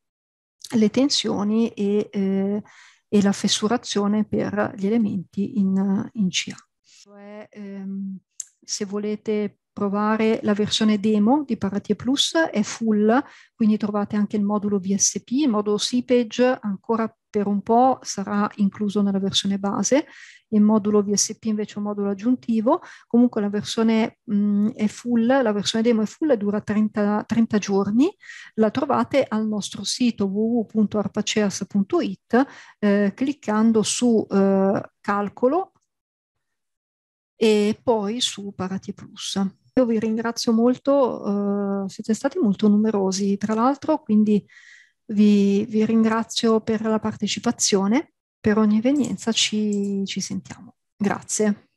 Speaker 1: le tensioni e, eh, e la fessurazione per gli elementi in, in CA. Cioè, ehm, se volete provare la versione demo di Paratie Plus, è full, quindi trovate anche il modulo VSP, il modulo CPage ancora per un po' sarà incluso nella versione base il modulo VSP invece è un modulo aggiuntivo, comunque la versione mh, mm, è full, la versione demo è full e dura 30, 30 giorni, la trovate al nostro sito www.arpaceas.it eh, cliccando su eh, calcolo e poi su Parati Plus. Io vi ringrazio molto, eh, siete stati molto numerosi tra l'altro, quindi vi, vi ringrazio per la partecipazione per ogni evenienza ci, ci sentiamo. Grazie.